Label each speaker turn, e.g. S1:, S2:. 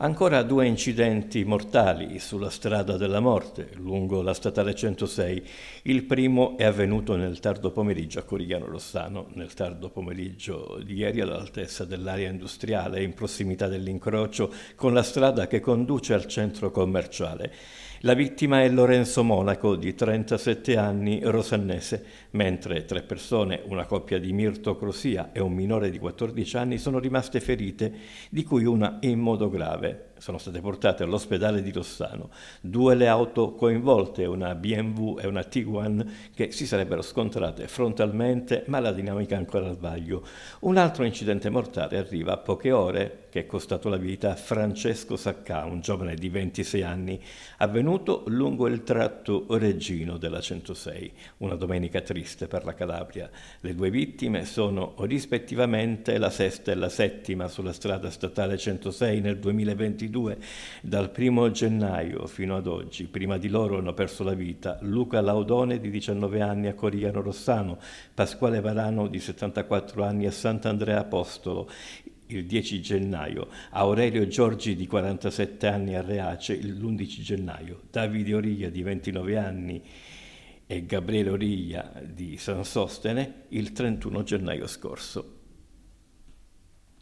S1: Ancora due incidenti mortali sulla strada della morte lungo la statale 106. Il primo è avvenuto nel tardo pomeriggio a Corigliano Rossano, nel tardo pomeriggio di ieri all'altezza dell'area industriale in prossimità dell'incrocio con la strada che conduce al centro commerciale. La vittima è Lorenzo Monaco, di 37 anni, rosannese, mentre tre persone, una coppia di Mirto Crosia e un minore di 14 anni, sono rimaste ferite, di cui una in modo grave sono state portate all'ospedale di Rossano due le auto coinvolte, una BMW e una T1, che si sarebbero scontrate frontalmente, ma la dinamica è ancora al vaglio. Un altro incidente mortale arriva a poche ore, che è costato la vita a Francesco Sacca, un giovane di 26 anni, avvenuto lungo il tratto Regino della 106, una domenica triste per la Calabria. Le due vittime sono rispettivamente la sesta e la settima sulla strada statale 106 nel 2022 2022, dal primo gennaio fino ad oggi, prima di loro hanno perso la vita Luca Laudone di 19 anni a Corigliano Rossano, Pasquale Varano di 74 anni a Sant'Andrea Apostolo, il 10 gennaio, Aurelio Giorgi di 47 anni a Reace l'11 gennaio, Davide Origlia di 29 anni e Gabriele Origlia di San Sostene il 31 gennaio scorso.